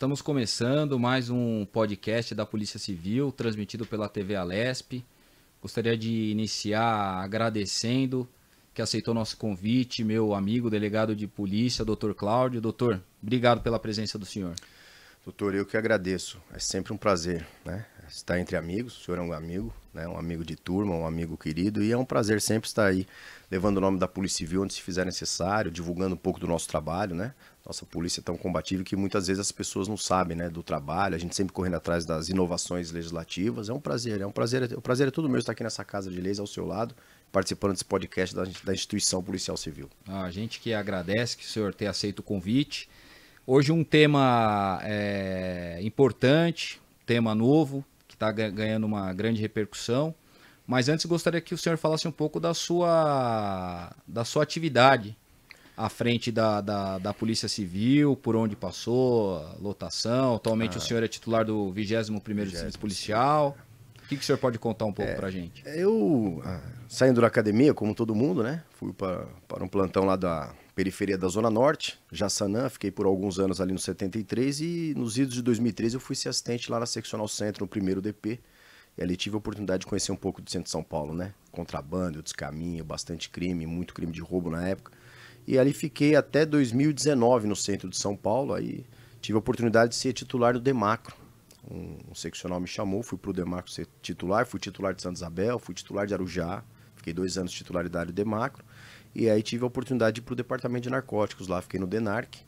Estamos começando mais um podcast da Polícia Civil, transmitido pela TV Alesp. Gostaria de iniciar agradecendo que aceitou nosso convite, meu amigo delegado de polícia, doutor Cláudio. Doutor, obrigado pela presença do senhor. Doutor, eu que agradeço. É sempre um prazer né? estar entre amigos. O senhor é um amigo, né? um amigo de turma, um amigo querido. E é um prazer sempre estar aí levando o nome da Polícia Civil onde se fizer necessário, divulgando um pouco do nosso trabalho, né? nossa polícia é tão combativa que muitas vezes as pessoas não sabem, né, do trabalho. A gente sempre correndo atrás das inovações legislativas. É um prazer, é um prazer, o prazer é todo meu estar aqui nessa casa de leis ao seu lado, participando desse podcast da, da instituição policial civil. A gente que agradece que o senhor tenha aceito o convite. Hoje um tema é, importante, tema novo que está ganhando uma grande repercussão. Mas antes gostaria que o senhor falasse um pouco da sua da sua atividade à frente da, da, da, Polícia Civil, por onde passou, lotação. Atualmente ah. o senhor é titular do 21º Distrito Policial. O que, que o senhor pode contar um pouco é, pra gente? Eu, ah, saindo da academia, como todo mundo, né? Fui para um plantão lá da periferia da Zona Norte, Jaçanã. Fiquei por alguns anos ali no 73 e nos idos de 2013 eu fui ser assistente lá na Seccional Centro, no primeiro DP. E ali tive a oportunidade de conhecer um pouco do centro de São Paulo, né? Contrabando, descaminho, bastante crime, muito crime de roubo na época e ali fiquei até 2019 no centro de São Paulo. Aí tive a oportunidade de ser titular do Demacro. Um, um seccional me chamou, fui para o Demacro ser titular, fui titular de Santa Isabel, fui titular de Arujá, fiquei dois anos titularidade do Demacro. E aí tive a oportunidade de ir para o departamento de narcóticos lá, fiquei no DENARC.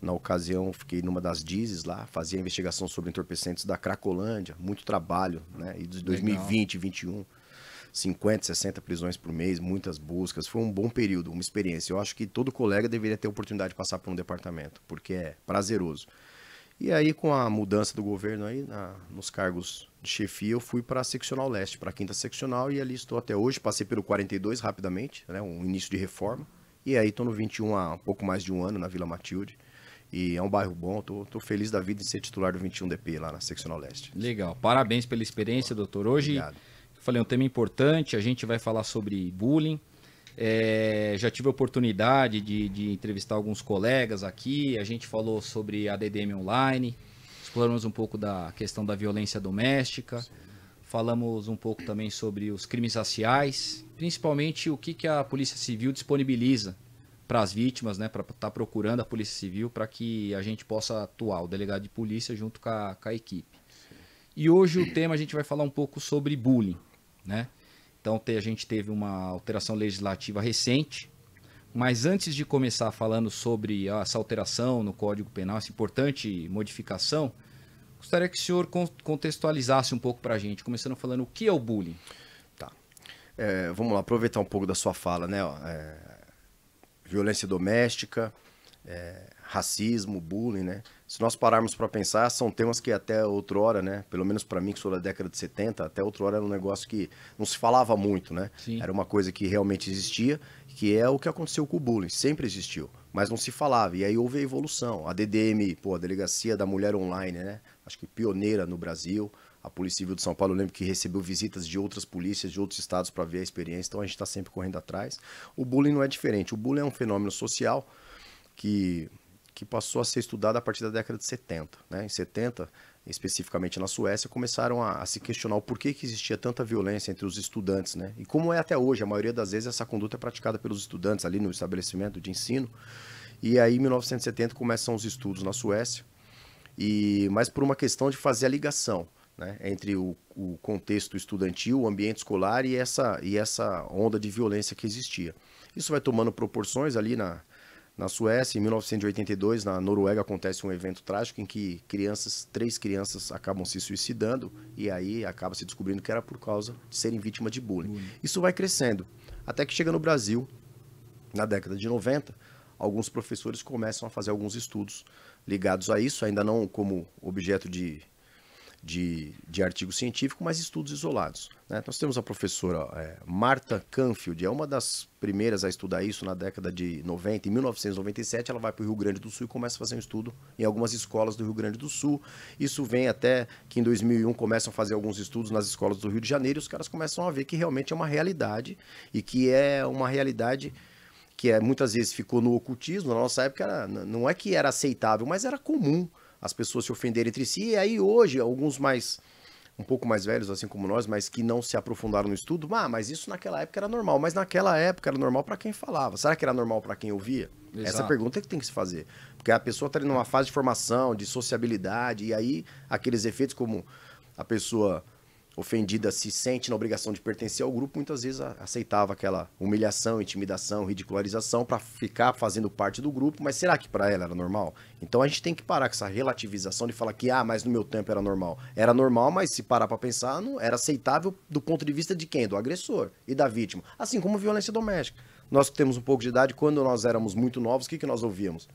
Na ocasião, fiquei numa das dizes lá, fazia investigação sobre entorpecentes da Cracolândia, muito trabalho, né? E de 2020, 21 2021 50, 60 prisões por mês, muitas buscas. Foi um bom período, uma experiência. Eu acho que todo colega deveria ter a oportunidade de passar por um departamento, porque é prazeroso. E aí, com a mudança do governo aí, na, nos cargos de chefia, eu fui para a seccional leste, para a quinta seccional, e ali estou até hoje. Passei pelo 42 rapidamente, né, um início de reforma. E aí estou no 21 há um pouco mais de um ano, na Vila Matilde. E é um bairro bom, tô, tô feliz da vida de ser titular do 21DP lá na seccional leste. Legal, parabéns pela experiência, doutor. Hoje... Obrigado Falei, é um tema importante, a gente vai falar sobre bullying. É, já tive a oportunidade de, de, entrevistar alguns colegas aqui, a gente falou sobre a DDM online, exploramos um pouco da questão da violência doméstica, falamos um pouco também sobre os crimes raciais, principalmente o que, que a Polícia Civil disponibiliza para as vítimas, né, para estar tá procurando a Polícia Civil para que a gente possa atuar, o delegado de polícia junto com a, com a equipe. E hoje o tema a gente vai falar um pouco sobre bullying né? Então a gente teve uma alteração legislativa recente, mas antes de começar falando sobre essa alteração no Código Penal, essa importante modificação, gostaria que o senhor contextualizasse um pouco para a gente, começando falando o que é o bullying. Tá. É, vamos lá, aproveitar um pouco da sua fala, né? É, violência doméstica, é, racismo, bullying, né? Se nós pararmos para pensar, são temas que até outrora, né? Pelo menos para mim, que sou da década de 70, até outrora era um negócio que não se falava muito, né? Sim. Era uma coisa que realmente existia, que é o que aconteceu com o bullying, sempre existiu, mas não se falava. E aí houve a evolução. A DDM, pô, a Delegacia da Mulher Online, né? Acho que pioneira no Brasil. A Polícia Civil de São Paulo, eu lembro que recebeu visitas de outras polícias, de outros estados para ver a experiência, então a gente está sempre correndo atrás. O bullying não é diferente. O bullying é um fenômeno social que que passou a ser estudada a partir da década de 70. Né? Em 70, especificamente na Suécia, começaram a, a, se questionar o porquê que existia tanta violência entre os estudantes, né? E como é até hoje, a maioria das vezes essa conduta é praticada pelos estudantes ali no estabelecimento de ensino. E aí, em 1970, começam os estudos na Suécia, e mas por uma questão de fazer a ligação. Né, entre o, o contexto estudantil, o ambiente escolar e essa, e essa onda de violência que existia. Isso vai tomando proporções ali na, na Suécia, em 1982, na Noruega, acontece um evento trágico em que crianças, três crianças acabam se suicidando e aí acaba se descobrindo que era por causa de serem vítimas de bullying. Isso vai crescendo, até que chega no Brasil, na década de 90, alguns professores começam a fazer alguns estudos ligados a isso, ainda não como objeto de de, de artigo científico, mas estudos isolados. Né? Nós temos a professora é, Marta Canfield, é uma das primeiras a estudar isso na década de 90. Em 1997, ela vai para o Rio Grande do Sul e começa a fazer um estudo em algumas escolas do Rio Grande do Sul. Isso vem até que em 2001 começam a fazer alguns estudos nas escolas do Rio de Janeiro e os caras começam a ver que realmente é uma realidade e que é uma realidade que é, muitas vezes ficou no ocultismo. Na nossa época, era, não é que era aceitável, mas era comum as pessoas se ofenderem entre si. E aí hoje, alguns mais um pouco mais velhos, assim como nós, mas que não se aprofundaram no estudo, ah, mas isso naquela época era normal. Mas naquela época era normal para quem falava. Será que era normal para quem ouvia? Exato. Essa pergunta é que tem que se fazer. Porque a pessoa está numa fase de formação, de sociabilidade, e aí aqueles efeitos como a pessoa ofendida se sente na obrigação de pertencer ao grupo, muitas vezes aceitava aquela humilhação, intimidação, ridicularização para ficar fazendo parte do grupo, mas será que para ela era normal? Então a gente tem que parar com essa relativização de falar que ah, mas no meu tempo era normal. Era normal, mas se parar para pensar, não era aceitável do ponto de vista de quem? Do agressor e da vítima, assim como violência doméstica. Nós que temos um pouco de idade, quando nós éramos muito novos, o que que nós ouvíamos?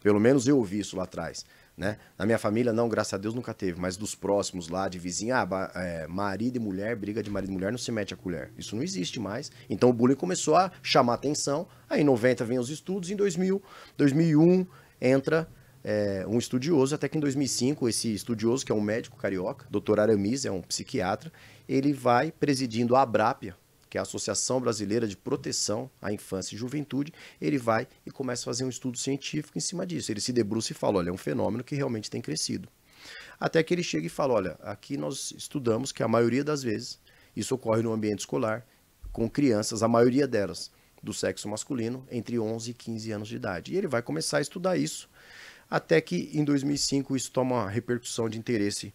Pelo menos eu ouvi isso lá atrás. Né? Na minha família, não, graças a Deus nunca teve, mas dos próximos lá, de vizinha, ah, é, marido e mulher, briga de marido e mulher, não se mete a colher. Isso não existe mais. Então o bullying começou a chamar atenção. Aí em 90 vem os estudos, em 2000, 2001 entra é, um estudioso, até que em 2005 esse estudioso, que é um médico carioca, doutor Aramis, é um psiquiatra, ele vai presidindo a Abrápia, que é a Associação Brasileira de Proteção à Infância e Juventude, ele vai e começa a fazer um estudo científico em cima disso. Ele se debruça e fala: olha, é um fenômeno que realmente tem crescido. Até que ele chega e fala: olha, aqui nós estudamos que a maioria das vezes isso ocorre no ambiente escolar, com crianças, a maioria delas do sexo masculino, entre 11 e 15 anos de idade. E ele vai começar a estudar isso, até que em 2005 isso toma uma repercussão de interesse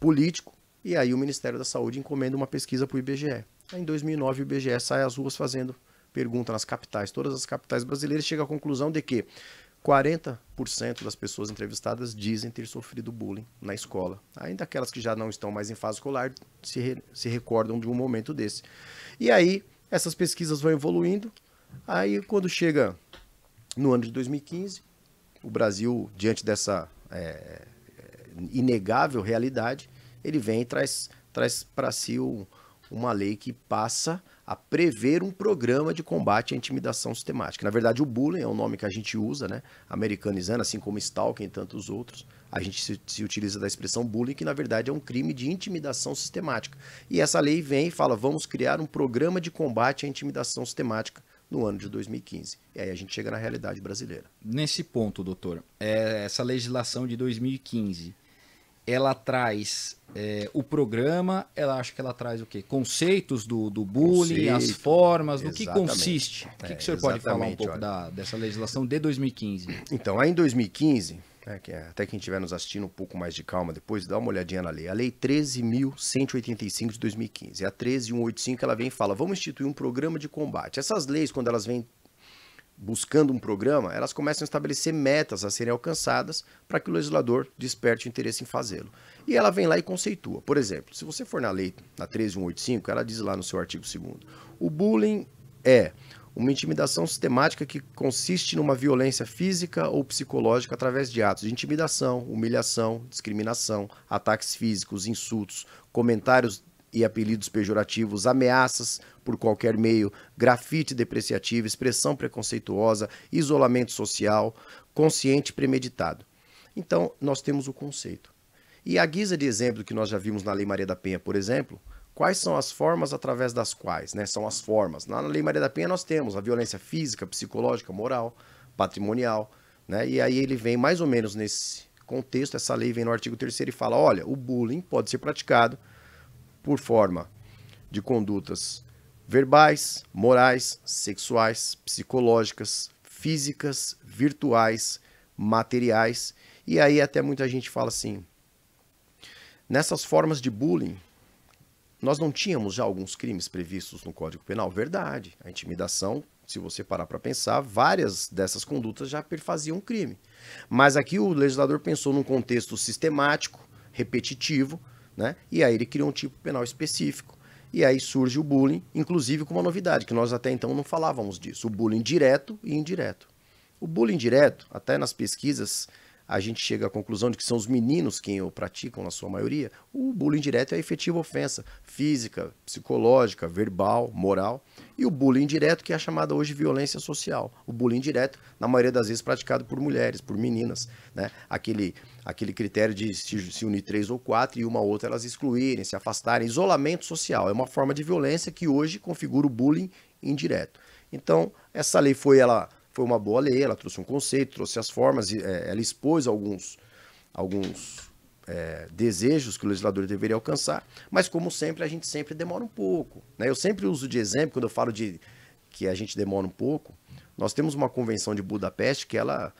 político, e aí o Ministério da Saúde encomenda uma pesquisa para o IBGE. Em 2009, o IBGE sai às ruas fazendo pergunta nas capitais, todas as capitais brasileiras, chega à conclusão de que 40% das pessoas entrevistadas dizem ter sofrido bullying na escola. Ainda aquelas que já não estão mais em fase escolar se, re, se recordam de um momento desse. E aí, essas pesquisas vão evoluindo. Aí, quando chega no ano de 2015, o Brasil, diante dessa é, inegável realidade, ele vem e traz, traz para si o. Um, uma lei que passa a prever um programa de combate à intimidação sistemática. Na verdade, o bullying é o nome que a gente usa, né? Americanizando, assim como stalking e tantos outros. A gente se, se, utiliza da expressão bullying, que na verdade é um crime de intimidação sistemática. E essa lei vem e fala: vamos criar um programa de combate à intimidação sistemática no ano de 2015. E aí a gente chega na realidade brasileira. Nesse ponto, doutor, é essa legislação de 2015 ela traz é, o programa, ela acha que ela traz o quê? Conceitos do, do bullying, Conceito, as formas, do que consiste. o que, que o senhor pode falar um pouco da, dessa legislação de 2015? Então, aí em 2015, né, é, que até quem estiver nos assistindo um pouco mais de calma depois, dá uma olhadinha na lei. A Lei 13.185 de 2015. É a 13.185 ela vem e fala, vamos instituir um programa de combate. Essas leis, quando elas vêm buscando um programa, elas começam a estabelecer metas a serem alcançadas para que o legislador desperte o interesse em fazê-lo. E ela vem lá e conceitua. Por exemplo, se você for na lei, na 13185, ela diz lá no seu artigo 2 o bullying é uma intimidação sistemática que consiste numa violência física ou psicológica através de atos de intimidação, humilhação, discriminação, ataques físicos, insultos, comentários e apelidos pejorativos, ameaças por qualquer meio, grafite depreciativo, expressão preconceituosa, isolamento social, consciente premeditado. Então, nós temos o conceito. E a guisa de exemplo que nós já vimos na Lei Maria da Penha, por exemplo, quais são as formas através das quais, né? São as formas. Na Lei Maria da Penha nós temos a violência física, psicológica, moral, patrimonial, né? E aí ele vem mais ou menos nesse contexto, essa lei vem no artigo 3 e fala, olha, o bullying pode ser praticado por forma de condutas verbais, morais, sexuais, psicológicas, físicas, virtuais, materiais. E aí até muita gente fala assim: nessas formas de bullying, nós não tínhamos já alguns crimes previstos no Código Penal? Verdade. A intimidação, se você parar para pensar, várias dessas condutas já perfaziam crime. Mas aqui o legislador pensou num contexto sistemático, repetitivo, né? E aí ele cria um tipo penal específico. E aí surge o bullying, inclusive com uma novidade, que nós até então não falávamos disso: o bullying direto e indireto. O bullying direto, até nas pesquisas a gente chega à conclusão de que são os meninos quem o praticam, na sua maioria, o bullying direto é a efetiva ofensa física, psicológica, verbal, moral, e o bullying direto, que é a chamada hoje violência social. O bullying direto, na maioria das vezes, praticado por mulheres, por meninas. Né? Aquele, aquele critério de se, se unir três ou quatro e uma ou outra elas excluírem, se afastarem. Isolamento social é uma forma de violência que hoje configura o bullying indireto. Então, essa lei foi ela foi uma boa lei, ela trouxe um conceito, trouxe as formas, é, ela expôs alguns, alguns é, desejos que o legislador deveria alcançar, mas como sempre, a gente sempre demora um pouco. Né? Eu sempre uso de exemplo, quando eu falo de que a gente demora um pouco, nós temos uma convenção de Budapeste que ela,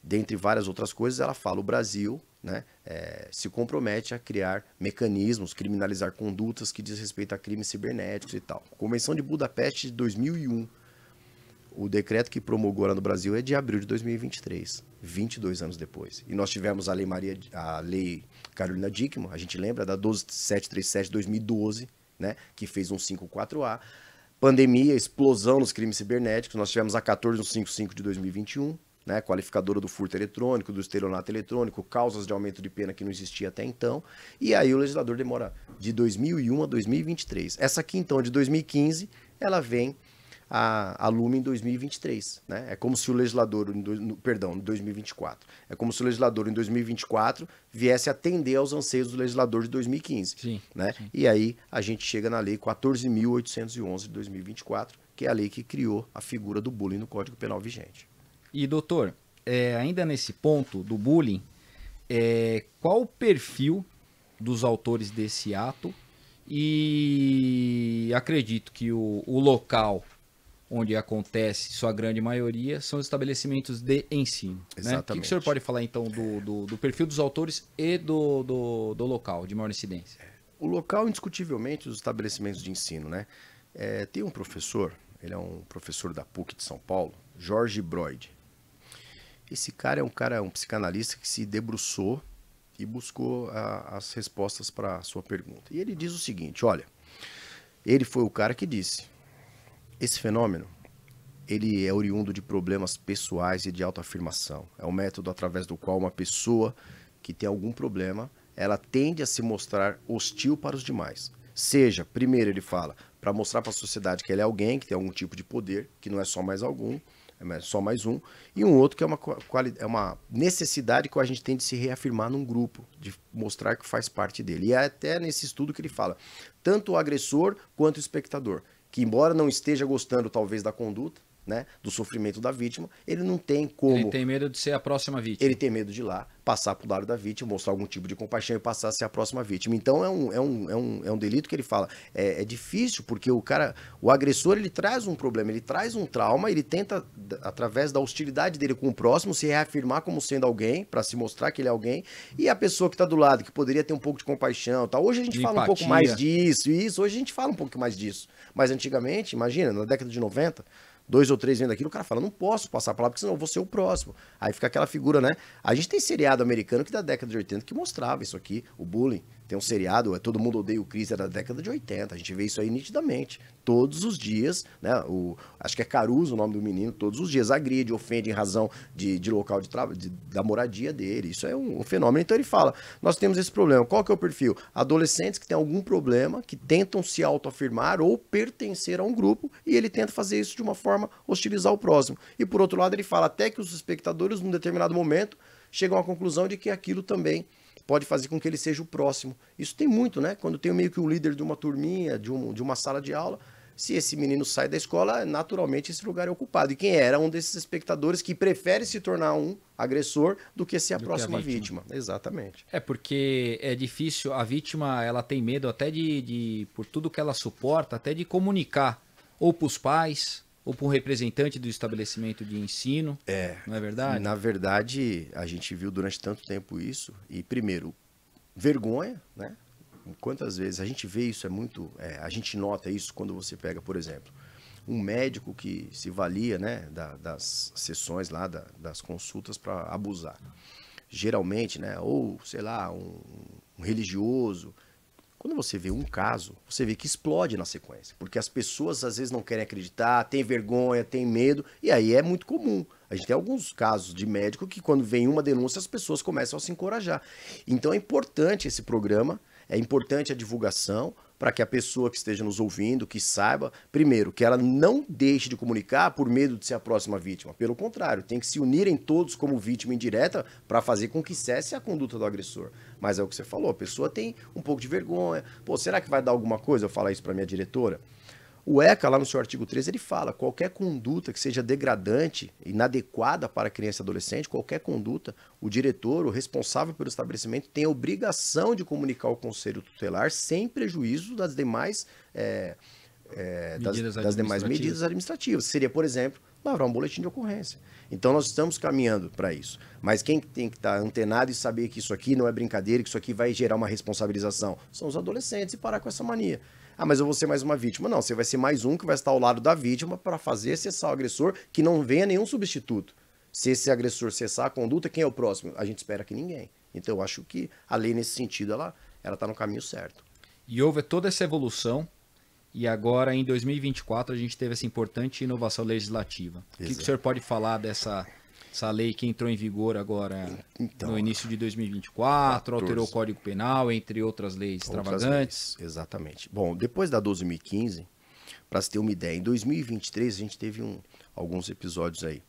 dentre várias outras coisas, ela fala o Brasil né, é, se compromete a criar mecanismos, criminalizar condutas que diz respeito a crimes cibernéticos e tal. Convenção de Budapeste de 2001 o decreto que promulgou lá no Brasil é de abril de 2023, 22 anos depois. E nós tivemos a Lei Maria, a Lei Carolina Dickmann, a gente lembra da 12737 2012, né, que fez um 54A. Pandemia, explosão nos crimes cibernéticos, nós tivemos a 14155 de 2021, né, qualificadora do furto eletrônico, do estelionato eletrônico, causas de aumento de pena que não existia até então. E aí o legislador demora de 2001 a 2023. Essa aqui então é de 2015, ela vem a, a Luma em 2023. Né? É como se o legislador, do, no, perdão, em 2024. É como se o legislador em 2024 viesse atender aos anseios do legislador de 2015. Sim, né? Sim. E aí a gente chega na Lei 14.811 de 2024, que é a lei que criou a figura do bullying no Código Penal vigente. E, doutor, é, ainda nesse ponto do bullying, é, qual o perfil dos autores desse ato? E acredito que o, o local onde acontece sua grande maioria, são os estabelecimentos de ensino. Exatamente. Né? O que, o senhor pode falar então do, do, do perfil dos autores e do, do, do, local de maior incidência? É. O local, indiscutivelmente, os estabelecimentos de ensino, né? É, tem um professor, ele é um professor da PUC de São Paulo, Jorge Broid. Esse cara é um cara, um psicanalista que se debruçou e buscou a, as respostas para a sua pergunta. E ele diz o seguinte: olha, ele foi o cara que disse esse fenômeno ele é oriundo de problemas pessoais e de autoafirmação. É o um método através do qual uma pessoa que tem algum problema, ela tende a se mostrar hostil para os demais. Seja, primeiro ele fala, para mostrar para a sociedade que ele é alguém, que tem algum tipo de poder, que não é só mais algum, é só mais um, e um outro que é uma, é uma necessidade que a gente tem de se reafirmar num grupo, de mostrar que faz parte dele. E é até nesse estudo que ele fala, tanto o agressor quanto o espectador que embora não esteja gostando talvez da conduta, né, do sofrimento da vítima, ele não tem como. Ele tem medo de ser a próxima vítima. Ele tem medo de ir lá, passar para o lado da vítima, mostrar algum tipo de compaixão e passar a ser a próxima vítima. Então é um, é um, é um, é um delito que ele fala. É, é difícil, porque o cara, o agressor, ele traz um problema, ele traz um trauma, ele tenta, através da hostilidade dele com o próximo, se reafirmar como sendo alguém, para se mostrar que ele é alguém, e a pessoa que está do lado, que poderia ter um pouco de compaixão. Tá? Hoje a gente de fala empatia. um pouco mais disso, isso, hoje a gente fala um pouco mais disso. Mas antigamente, imagina, na década de 90 dois ou três vendo aquilo, o cara fala, não posso passar a palavra, porque senão eu vou ser o próximo. Aí fica aquela figura, né? A gente tem seriado americano que da década de 80 que mostrava isso aqui, o bullying. Tem um seriado, é Todo Mundo Odeia o Chris, era é da década de 80. A gente vê isso aí nitidamente. Todos os dias, né? O, acho que é Caruso o nome do menino, todos os dias agride, ofende em razão de, de local de trabalho, da moradia dele. Isso é um, um, fenômeno. Então ele fala: nós temos esse problema. Qual que é o perfil? Adolescentes que têm algum problema, que tentam se autoafirmar ou pertencer a um grupo, e ele tenta fazer isso de uma forma hostilizar o próximo. E por outro lado, ele fala até que os espectadores, num determinado momento, chegam à conclusão de que aquilo também pode fazer com que ele seja o próximo. Isso tem muito, né? Quando tem meio que o líder de uma turminha, de, um, de uma sala de aula, se esse menino sai da escola, naturalmente esse lugar é ocupado. E quem era um desses espectadores que prefere se tornar um agressor do que ser a do próxima a vítima. vítima. Exatamente. É porque é difícil, a vítima ela tem medo até de, de por tudo que ela suporta, até de comunicar ou para os pais, ou para um representante do estabelecimento de ensino. É. Não é verdade? Na verdade, a gente viu durante tanto tempo isso. E primeiro, vergonha, né? Quantas vezes a gente vê isso, é muito. É, a gente nota isso quando você pega, por exemplo, um médico que se valia né, da, das sessões lá, da, das consultas para abusar. Geralmente, né? Ou, sei lá, um, um religioso quando você vê um caso, você vê que explode na sequência, porque as pessoas às vezes não querem acreditar, tem vergonha, tem medo, e aí é muito comum. A gente tem alguns casos de médico que quando vem uma denúncia as pessoas começam a se encorajar. Então é importante esse programa, é importante a divulgação, para que a pessoa que esteja nos ouvindo, que saiba, primeiro, que ela não deixe de comunicar por medo de ser a próxima vítima. Pelo contrário, tem que se unirem todos como vítima indireta para fazer com que cesse a conduta do agressor. Mas é o que você falou, a pessoa tem um pouco de vergonha. Pô, será que vai dar alguma coisa eu falar isso para minha diretora? O ECA, lá no seu artigo 13, ele fala: qualquer conduta que seja degradante, inadequada para criança e adolescente, qualquer conduta, o diretor, o responsável pelo estabelecimento, tem a obrigação de comunicar ao conselho tutelar sem prejuízo das demais. É, é, das, das, demais medidas administrativas. Seria, por exemplo, lavrar um boletim de ocorrência. Então, nós estamos caminhando para isso. Mas quem tem que estar tá antenado e saber que isso aqui não é brincadeira, que isso aqui vai gerar uma responsabilização, são os adolescentes e parar com essa mania ah, mas eu vou ser mais uma vítima. Não, você vai ser mais um que vai estar ao lado da vítima para fazer cessar o agressor, que não venha nenhum substituto. Se esse agressor cessar a conduta, quem é o próximo? A gente espera que ninguém. Então eu acho que a lei nesse sentido, ela ela tá no caminho certo. E houve toda essa evolução e agora em 2024 a gente teve essa importante inovação legislativa. Exato. O que, que o senhor pode falar dessa essa lei que entrou em vigor agora então, no início de 2024, 14. alterou o Código Penal, entre outras leis outras extravagantes. Leis. Exatamente. Bom, depois da 12.015, para se ter uma ideia, em 2023 a gente teve um, alguns episódios aí.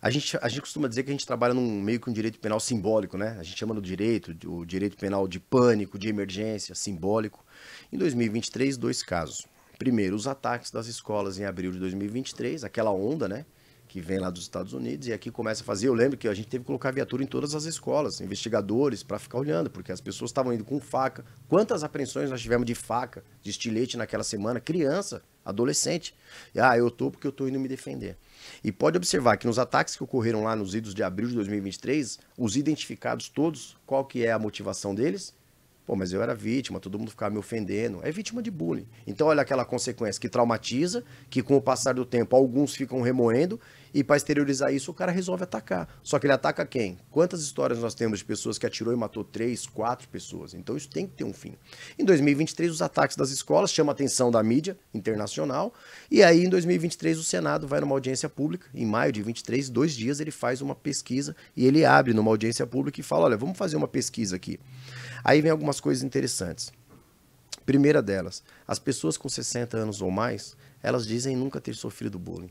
A gente, a gente costuma dizer que a gente trabalha num meio que um direito penal simbólico, né? A gente chama no direito, o direito penal de pânico, de emergência, simbólico. Em 2023, dois casos. Primeiro, os ataques das escolas em abril de 2023, aquela onda, né? que vem lá dos Estados Unidos e aqui começa a fazer. Eu lembro que a gente teve que colocar viatura em todas as escolas, investigadores, para ficar olhando, porque as pessoas estavam indo com faca. Quantas apreensões nós tivemos de faca, de estilete naquela semana? Criança, adolescente. E, ah, eu tô porque eu tô indo me defender. E pode observar que nos ataques que ocorreram lá nos idos de abril de 2023, os identificados todos, qual que é a motivação deles? Pô, mas eu era vítima, todo mundo ficava me ofendendo. É vítima de bullying. Então, olha aquela consequência que traumatiza, que com o passar do tempo alguns ficam remoendo e para exteriorizar isso, o cara resolve atacar. Só que ele ataca quem? Quantas histórias nós temos de pessoas que atirou e matou três, quatro pessoas? Então isso tem que ter um fim. Em 2023, os ataques das escolas chamam a atenção da mídia internacional. E aí, em 2023, o Senado vai numa audiência pública. Em maio de 23, dois dias, ele faz uma pesquisa e ele abre numa audiência pública e fala: olha, vamos fazer uma pesquisa aqui. Aí vem algumas coisas interessantes. Primeira delas, as pessoas com 60 anos ou mais, elas dizem nunca ter sofrido bullying.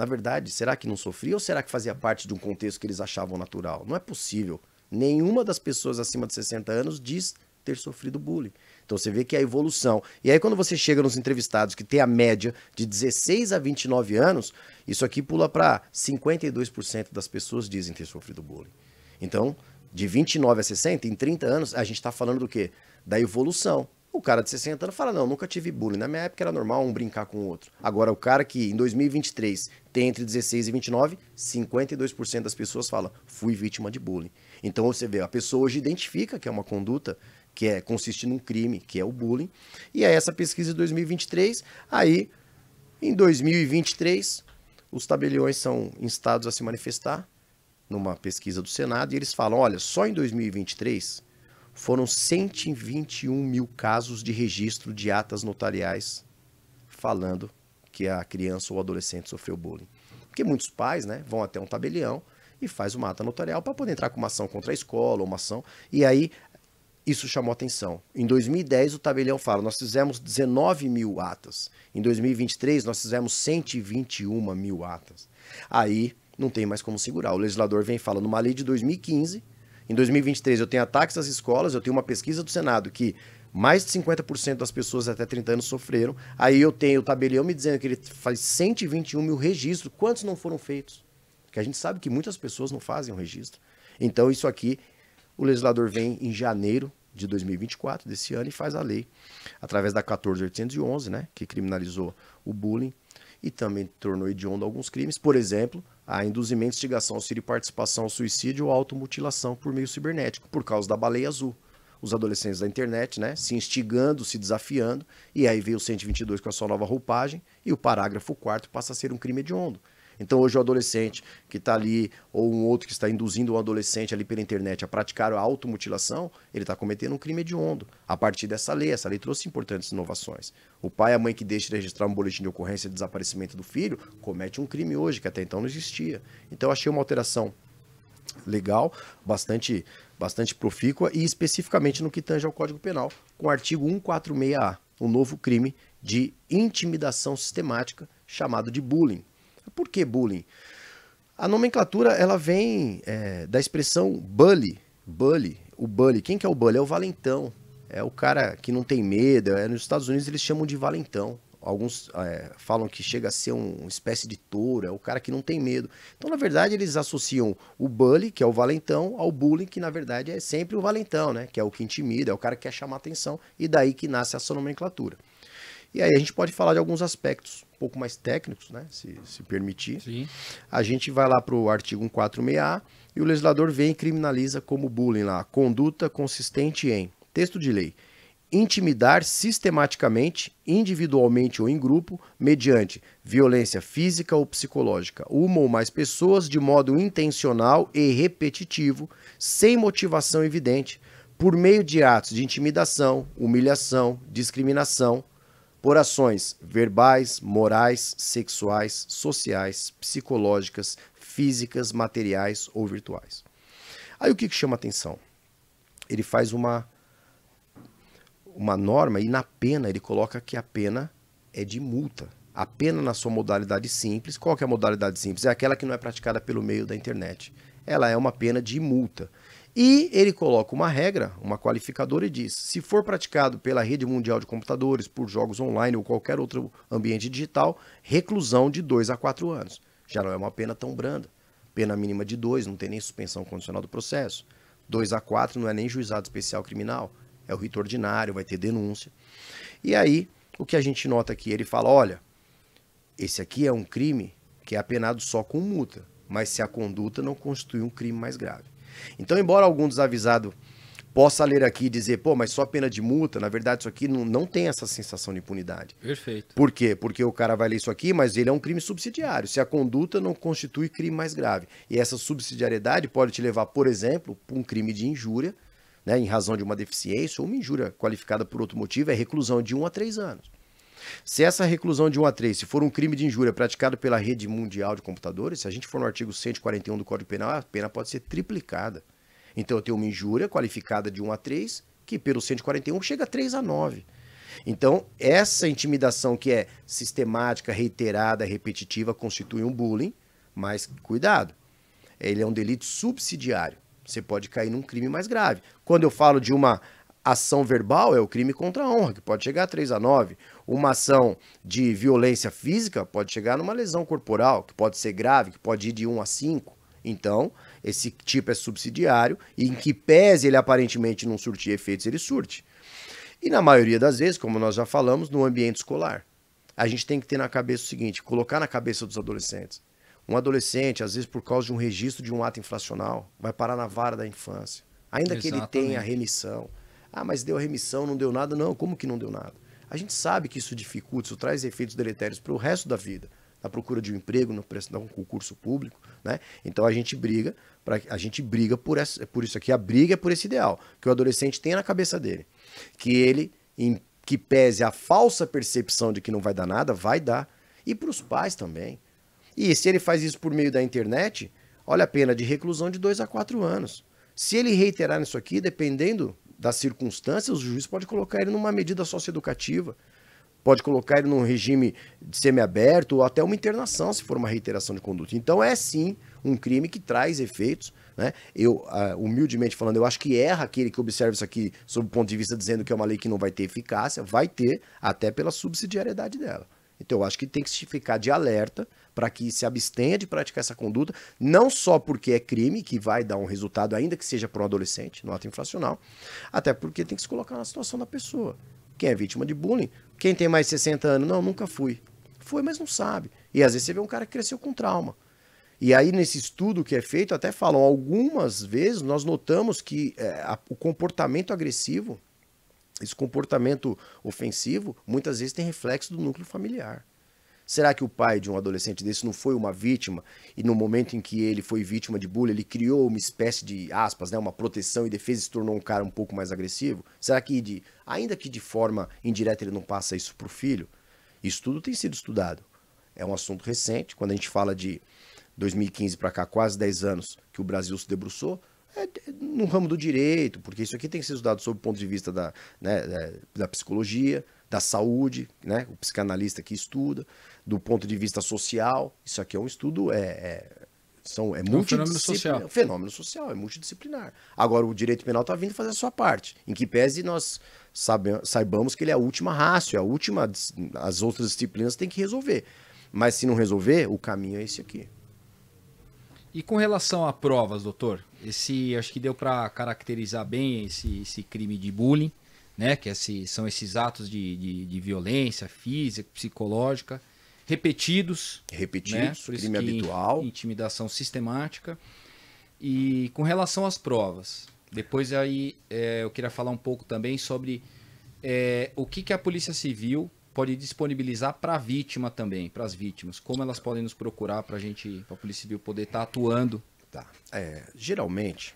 Na verdade, será que não sofria ou será que fazia parte de um contexto que eles achavam natural? Não é possível. Nenhuma das pessoas acima de 60 anos diz ter sofrido bullying. Então você vê que é a evolução. E aí quando você chega nos entrevistados que tem a média de 16 a 29 anos, isso aqui pula para 52% das pessoas dizem ter sofrido bullying. Então, de 29 a 60, em 30 anos, a gente está falando do quê? Da evolução. O cara de 60 anos fala: não, nunca tive bullying. Na minha época era normal um brincar com o outro. Agora, o cara que em 2023 tem entre 16 e 29, 52% das pessoas falam: fui vítima de bullying. Então você vê, a pessoa hoje identifica que é uma conduta que é consiste num crime, que é o bullying. E é essa pesquisa de 2023. Aí, em 2023, os tabeliões são instados a se manifestar numa pesquisa do Senado e eles falam: olha, só em 2023 foram 121 mil casos de registro de atas notariais falando que a criança ou adolescente sofreu bullying. Porque muitos pais né, vão até um tabelião e faz uma ata notarial para poder entrar com uma ação contra a escola, uma ação. E aí isso chamou atenção. Em 2010, o tabelião fala: nós fizemos 19 mil atas. Em 2023, nós fizemos 121 mil atas. Aí não tem mais como segurar. O legislador vem e fala: numa lei de 2015, em 2023, eu tenho ataques às escolas, eu tenho uma pesquisa do Senado que mais de 50% das pessoas até 30 anos sofreram. Aí eu tenho o tabelião me dizendo que ele faz 121 mil registros. Quantos não foram feitos? Porque a gente sabe que muitas pessoas não fazem o um registro. Então, isso aqui, o legislador vem em janeiro de 2024, desse ano, e faz a lei através da 14811, né, que criminalizou o bullying e também tornou hediondo alguns crimes. Por exemplo, a induzimento, instigação, auxílio, participação ao suicídio ou automutilação por meio cibernético, por causa da baleia azul. Os adolescentes da internet, né, se instigando, se desafiando, e aí veio o 122 com a sua nova roupagem, e o parágrafo 4 passa a ser um crime hediondo. Então hoje o adolescente que está ali, ou um outro que está induzindo um adolescente ali pela internet a praticar a automutilação, ele está cometendo um crime hediondo. A partir dessa lei, essa lei trouxe importantes inovações. O pai e a mãe que deixa de registrar um boletim de ocorrência de desaparecimento do filho comete um crime hoje que até então não existia. Então achei uma alteração legal, bastante bastante profícua e especificamente no que tange ao Código Penal, com o artigo 146A, um novo crime de intimidação sistemática chamado de bullying. Por que bullying? A nomenclatura ela vem é, da expressão bully. Bully. O bully. Quem que é o bully? É o valentão. É o cara que não tem medo. É, nos Estados Unidos eles chamam de valentão. Alguns é, falam que chega a ser um, uma espécie de touro, é o cara que não tem medo. Então, na verdade, eles associam o bully, que é o valentão, ao bullying, que na verdade é sempre o valentão, né? Que é o que intimida, é o cara que quer chamar atenção, e daí que nasce essa nomenclatura. E aí a gente pode falar de alguns aspectos um pouco mais técnicos, né, se, se permitir. Sim. A gente vai lá para o artigo 146A e o legislador vem e criminaliza como bullying lá, conduta consistente em, texto de lei, intimidar sistematicamente, individualmente ou em grupo, mediante violência física ou psicológica, uma ou mais pessoas de modo intencional e repetitivo, sem motivação evidente, por meio de atos de intimidação, humilhação, discriminação, por ações verbais, morais, sexuais, sociais, psicológicas, físicas, materiais ou virtuais. Aí o que, que chama atenção? Ele faz uma, uma norma e na pena ele coloca que a pena é de multa. A pena na sua modalidade simples, qual que é a modalidade simples? É aquela que não é praticada pelo meio da internet. Ela é uma pena de multa. E ele coloca uma regra, uma qualificadora, e diz: se for praticado pela rede mundial de computadores, por jogos online ou qualquer outro ambiente digital, reclusão de 2 a 4 anos. Já não é uma pena tão branda. Pena mínima de 2, não tem nem suspensão condicional do processo. 2 a 4 não é nem juizado especial criminal, é o rito ordinário, vai ter denúncia. E aí, o que a gente nota aqui? Ele fala: olha, esse aqui é um crime que é apenado só com multa, mas se a conduta não constitui um crime mais grave. Então, embora algum desavisado possa ler aqui e dizer, pô, mas só pena de multa, na verdade isso aqui não, não tem essa sensação de impunidade. Perfeito. Por quê? Porque o cara vai ler isso aqui, mas ele é um crime subsidiário. Se a conduta não constitui crime mais grave. E essa subsidiariedade pode te levar, por exemplo, para um crime de injúria, né, em razão de uma deficiência ou uma injúria qualificada por outro motivo, é reclusão de um a três anos. Se essa reclusão de 1 a 3 se for um crime de injúria praticado pela rede mundial de computadores, se a gente for no artigo 141 do Código Penal, a pena pode ser triplicada. Então eu tenho uma injúria qualificada de 1 a 3, que pelo 141 chega a 3 a 9. Então, essa intimidação que é sistemática, reiterada, repetitiva, constitui um bullying, mas cuidado. Ele é um delito subsidiário. Você pode cair num crime mais grave. Quando eu falo de uma ação verbal é o crime contra a honra, que pode chegar a 3 a 9. Uma ação de violência física pode chegar numa lesão corporal, que pode ser grave, que pode ir de 1 a 5. Então, esse tipo é subsidiário e em que pese ele aparentemente não surtir efeitos, ele surte. E na maioria das vezes, como nós já falamos, no ambiente escolar. A gente tem que ter na cabeça o seguinte, colocar na cabeça dos adolescentes. Um adolescente, às vezes por causa de um registro de um ato infracional, vai parar na vara da infância. Ainda Exatamente. que ele tenha remissão, ah, mas deu remissão, não deu nada. Não, como que não deu nada? A gente sabe que isso dificulta, isso traz efeitos deletérios para o resto da vida, na procura de um emprego, no prestação de um concurso público, né? Então a gente briga, pra, a gente briga por, essa, por isso aqui, a briga é por esse ideal que o adolescente tem na cabeça dele, que ele, em, que pese a falsa percepção de que não vai dar nada, vai dar, e para os pais também. E se ele faz isso por meio da internet, olha a pena de reclusão de dois a quatro anos. Se ele reiterar nisso aqui, dependendo das circunstâncias, o juiz pode colocar ele numa medida socioeducativa, pode colocar ele num regime semiaberto ou até uma internação, se for uma reiteração de conduta. Então é sim um crime que traz efeitos. Né? Eu, ah, humildemente falando, eu acho que erra aquele que observa isso aqui sob o ponto de vista dizendo que é uma lei que não vai ter eficácia, vai ter, até pela subsidiariedade dela. Então eu acho que tem que se ficar de alerta para que se abstenha de praticar essa conduta, não só porque é crime, que vai dar um resultado, ainda que seja para um adolescente, nota inflacional, até porque tem que se colocar na situação da pessoa. Quem é vítima de bullying, quem tem mais de 60 anos, não, nunca fui. Foi, mas não sabe. E às vezes você vê um cara que cresceu com trauma. E aí, nesse estudo que é feito, até falam, algumas vezes nós notamos que é, a, o comportamento agressivo esse comportamento ofensivo muitas vezes tem reflexo do núcleo familiar. Será que o pai de um adolescente desse não foi uma vítima e no momento em que ele foi vítima de bullying, ele criou uma espécie de aspas, né, uma proteção e defesa e se tornou um cara um pouco mais agressivo? Será que de, ainda que de forma indireta ele não passa isso para o filho? Isso tudo tem sido estudado. É um assunto recente, quando a gente fala de 2015 para cá, quase 10 anos que o Brasil se debruçou, é, no ramo do direito, porque isso aqui tem que ser estudado sob o ponto de vista da, né, é, da psicologia, da saúde, né, o psicanalista que estuda, do ponto de vista social. Isso aqui é um estudo é, é são é, é um fenômeno social. É fenômeno social, é multidisciplinar. Agora o direito penal está vindo fazer a sua parte, em que pese nós saibamos que ele é a última rácio, é a última as outras disciplinas têm que resolver. Mas se não resolver, o caminho é esse aqui. E com relação a provas, doutor, esse acho que deu para caracterizar bem esse, esse, crime de bullying, né? Que é esse, são esses atos de, de, de, violência física, psicológica, repetidos. Repetidos, né? crime habitual. Intimidação sistemática. E com relação às provas, depois aí é, eu queria falar um pouco também sobre é, o que, que a Polícia Civil pode disponibilizar para a vítima também, para as vítimas? Como elas podem nos procurar para a gente, para a Polícia Civil poder estar tá atuando? Tá. É, geralmente,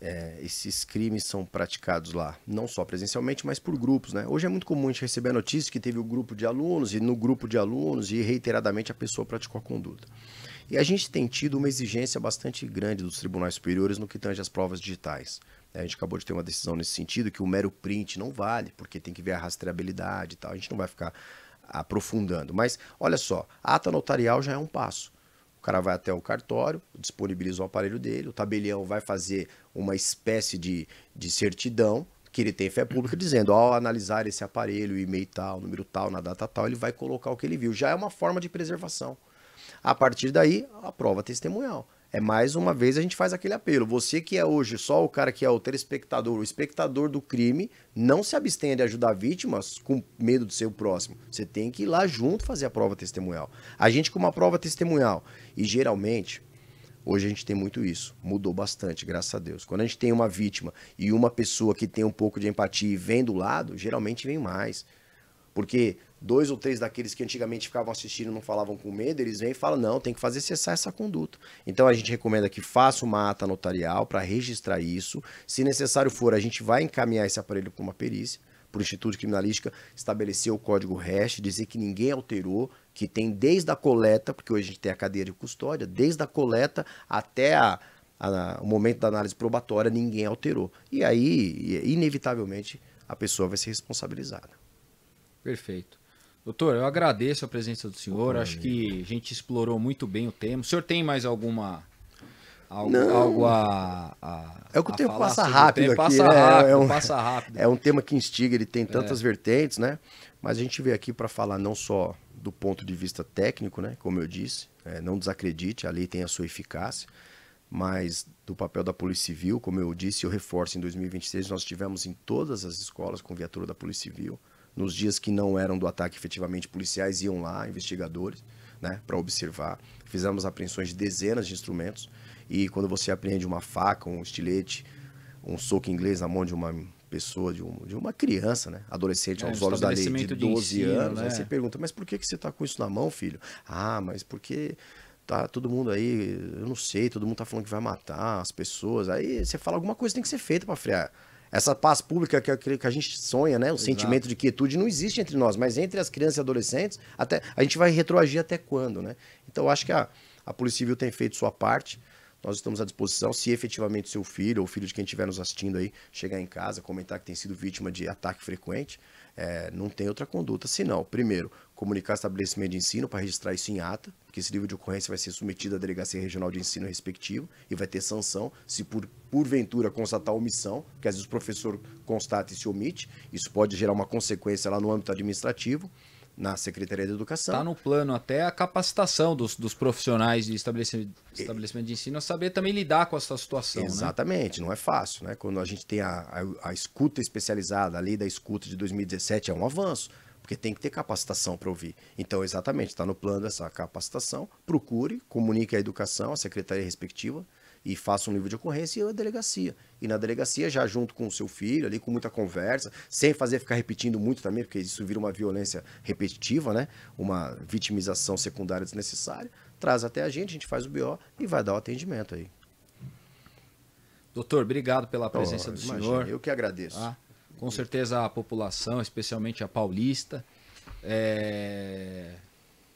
é, esses crimes são praticados lá, não só presencialmente, mas por grupos, né? Hoje é muito comum a gente receber a notícia que teve o um grupo de alunos e no grupo de alunos e reiteradamente a pessoa praticou a conduta. E a gente tem tido uma exigência bastante grande dos tribunais superiores no que tange às provas digitais. A gente acabou de ter uma decisão nesse sentido, que o mero print não vale, porque tem que ver a rastreabilidade e tal. A gente não vai ficar aprofundando. Mas, olha só, ata notarial já é um passo. O cara vai até o cartório, disponibiliza o aparelho dele, o tabelião vai fazer uma espécie de, de certidão que ele tem fé pública uhum. dizendo, ao analisar esse aparelho, e-mail tal, número tal, na data tal, ele vai colocar o que ele viu. Já é uma forma de preservação. A partir daí, a prova testemunhal. É mais uma vez a gente faz aquele apelo. Você que é hoje só o cara que é o telespectador, o espectador do crime, não se abstenha de ajudar vítimas com medo de ser o próximo. Você tem que ir lá junto fazer a prova testemunhal. A gente com uma prova testemunhal. E geralmente, Hoje a gente tem muito isso. Mudou bastante, graças a Deus. Quando a gente tem uma vítima e uma pessoa que tem um pouco de empatia e vem do lado, geralmente vem mais. Porque dois ou três daqueles que antigamente ficavam assistindo não falavam com medo, eles vêm e falam, não, tem que fazer cessar essa conduta. Então a gente recomenda que faça uma ata notarial para registrar isso. Se necessário for, a gente vai encaminhar esse aparelho para uma perícia, para o Instituto de Criminalística estabelecer o código REST, dizer que ninguém alterou, que tem desde a coleta, porque hoje a gente tem a cadeia de custódia, desde a coleta até a, o momento da análise probatória, ninguém alterou. E aí, inevitavelmente, a pessoa vai ser responsabilizada. Perfeito. Doutor, eu agradeço a presença do senhor. Acho que a gente explorou muito bem o tema. O senhor tem mais alguma algo, algo a, a, É o que o tempo passa rápido tempo aqui. Passa né? é rápido, é, um, passa rápido. É um tema que instiga, ele tem é. tantas é. vertentes, né? Mas a gente veio aqui para falar não só do ponto de vista técnico, né? Como eu disse, é, não desacredite, a lei tem a sua eficácia, mas do papel da Polícia Civil, como eu disse, eu reforço, em 2026 nós tivemos em todas as escolas com viatura da Polícia Civil. Nos dias que não eram do ataque, efetivamente, policiais iam lá, investigadores, né, para observar. Fizemos apreensões de dezenas de instrumentos. E quando você apreende uma faca, um estilete, um soco inglês na mão de uma pessoa, de, de uma criança, né? Adolescente, é, aos olhos da lei, de 12 de ensino, anos. Né? Aí você pergunta, mas por que, que você está com isso na mão, filho? Ah, mas porque tá todo mundo aí, eu não sei, todo mundo tá falando que vai matar as pessoas. Aí você fala alguma coisa tem que ser feita para frear essa paz pública que, que a gente sonha, né? O Exato. sentimento de quietude não existe entre nós, mas entre as crianças e adolescentes, até, a gente vai retroagir até quando, né? Então, eu acho que a, a Polícia Civil tem feito sua parte. Nós estamos à disposição. Se efetivamente seu filho ou filho de quem estiver nos assistindo aí chegar em casa, comentar que tem sido vítima de ataque frequente, é, não tem outra conduta senão, primeiro, comunicar estabelecimento de ensino para registrar isso em ata, porque esse livro de ocorrência vai ser submetido à Delegacia Regional de Ensino respectivo e vai ter sanção se por porventura constatar omissão, que às vezes o professor constata e se omite, isso pode gerar uma consequência lá no âmbito administrativo na Secretaria de Educação. Está no plano até a capacitação dos, dos profissionais de estabelecimento, estabelecimento de ensino a saber também lidar com essa situação. Né? Exatamente, né? não é fácil. Né? Quando a gente tem a, a, a escuta especializada, a lei da escuta de 2017 é um avanço, porque tem que ter capacitação para ouvir. Então, exatamente, está no plano essa capacitação. Procure, comunique a educação, a secretaria respectiva, e faça um livro de ocorrência e eu a delegacia. E na delegacia, já junto com o seu filho, ali com muita conversa, sem fazer ficar repetindo muito também, porque isso vira uma violência repetitiva, né? Uma vitimização secundária desnecessária. Traz até a gente, a gente faz o BO e vai dar o atendimento aí. Doutor, obrigado pela presença oh, do imagina, senhor. Eu que agradeço. Ah, com certeza a população, especialmente a paulista, é,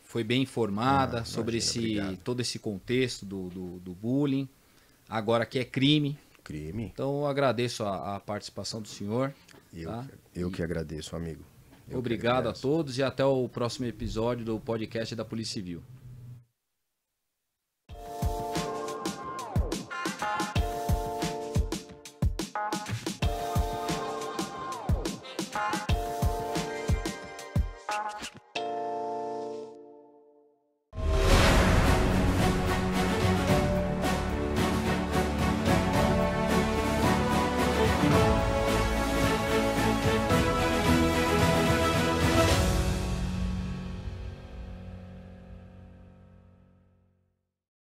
foi bem informada ah, sobre imagina, esse, todo esse contexto do, do, do bullying agora que é crime. Crime. Então eu agradeço a, a participação do senhor. Eu, tá? eu que agradeço, amigo. Eu Obrigado agradeço. a todos e até o próximo episódio do podcast da Polícia Civil.